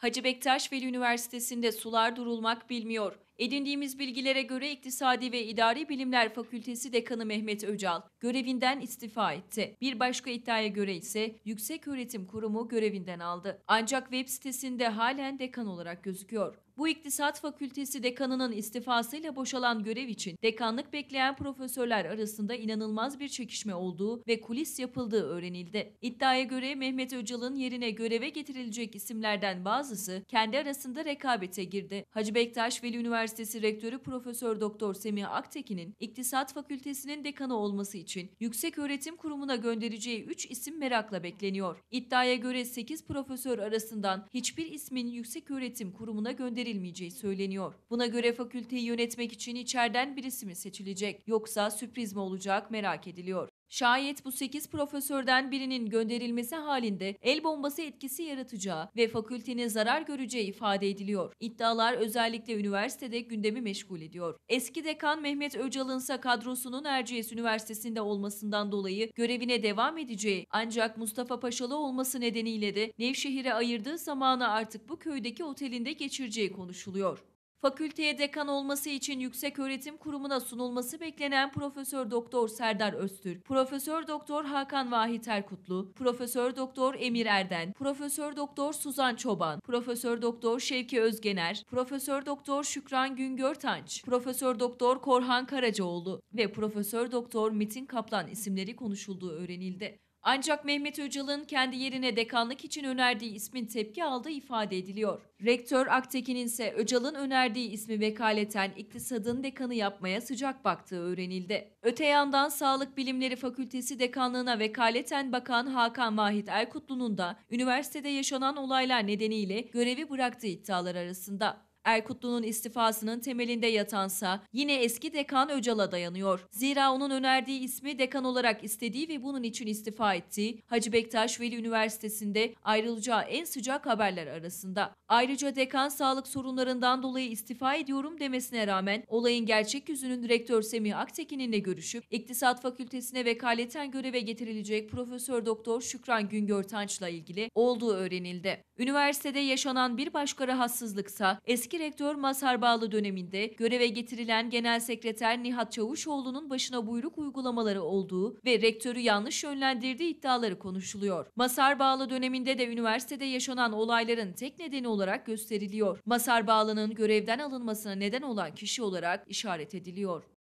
Hacı Bektaş Veli Üniversitesi'nde sular durulmak bilmiyor. Edindiğimiz bilgilere göre İktisadi ve İdari Bilimler Fakültesi Dekanı Mehmet Öcal görevinden istifa etti. Bir başka iddiaya göre ise Yüksek Öğretim Kurumu görevinden aldı. Ancak web sitesinde halen dekan olarak gözüküyor. Bu İktisat Fakültesi dekanının istifasıyla boşalan görev için dekanlık bekleyen profesörler arasında inanılmaz bir çekişme olduğu ve kulis yapıldığı öğrenildi. İddiaya göre Mehmet Öcal'ın yerine göreve getirilecek isimlerden bazısı kendi arasında rekabete girdi. Hacı Bektaş Veli Üniversitesi Rektörü Profesör Doktor Semih Aktekin'in İktisat Fakültesinin dekanı olması için Yüksek Öğretim Kurumu'na göndereceği 3 isim merakla bekleniyor. İddiaya göre 8 profesör arasından hiçbir ismin Yüksek Öğretim Kurumu'na gönderilmesi verilmeyeceği söyleniyor. Buna göre fakülteyi yönetmek için içeriden birisi mi seçilecek yoksa sürpriz mi olacak merak ediliyor. Şayet bu 8 profesörden birinin gönderilmesi halinde el bombası etkisi yaratacağı ve fakültenin zarar göreceği ifade ediliyor. İddialar özellikle üniversitede gündemi meşgul ediyor. Eski dekan Mehmet Öcal'ın ise kadrosunun Erciyes Üniversitesi'nde olmasından dolayı görevine devam edeceği ancak Mustafa Paşalı olması nedeniyle de Nevşehir'e ayırdığı zamanı artık bu köydeki otelinde geçireceği konuşuluyor. Fakülteye dekan olması için Yüksek Öğretim Kurumu'na sunulması beklenen Profesör Doktor Serdar Öztürk, Profesör Doktor Hakan Vahit Erkutlu, Profesör Doktor Emir Erden, Profesör Doktor Suzan Çoban, Profesör Doktor Şevki Özgener, Profesör Doktor Şükran Güngör Tanç, Profesör Doktor Korhan Karacaoğlu ve Profesör Doktor Metin Kaplan isimleri konuşulduğu öğrenildi. Ancak Mehmet Öcal'ın kendi yerine dekanlık için önerdiği ismin tepki aldığı ifade ediliyor. Rektör Aktekin'in ise Öcal'ın önerdiği ismi vekaleten iktisadın dekanı yapmaya sıcak baktığı öğrenildi. Öte yandan Sağlık Bilimleri Fakültesi Dekanlığına vekaleten bakan Hakan Vahit Erkutlu'nun da üniversitede yaşanan olaylar nedeniyle görevi bıraktığı iddialar arasında. Erkutlu'nun istifasının temelinde yatansa yine eski dekan Öcal'a dayanıyor. Zira onun önerdiği ismi dekan olarak istediği ve bunun için istifa ettiği Hacı Bektaş Veli Üniversitesi'nde ayrılacağı en sıcak haberler arasında. Ayrıca dekan sağlık sorunlarından dolayı istifa ediyorum demesine rağmen olayın gerçek yüzünün rektör Semih Aktekin'inle görüşüp İktisat Fakültesine vekaleten göreve getirilecek Profesör Doktor Şükran Güngör Tanç'la ilgili olduğu öğrenildi. Üniversitede yaşanan bir başka rahatsızlıksa eski eski rektör Mazhar Bağlı döneminde göreve getirilen Genel Sekreter Nihat Çavuşoğlu'nun başına buyruk uygulamaları olduğu ve rektörü yanlış yönlendirdiği iddiaları konuşuluyor. Masar Bağlı döneminde de üniversitede yaşanan olayların tek nedeni olarak gösteriliyor. Masar Bağlı'nın görevden alınmasına neden olan kişi olarak işaret ediliyor.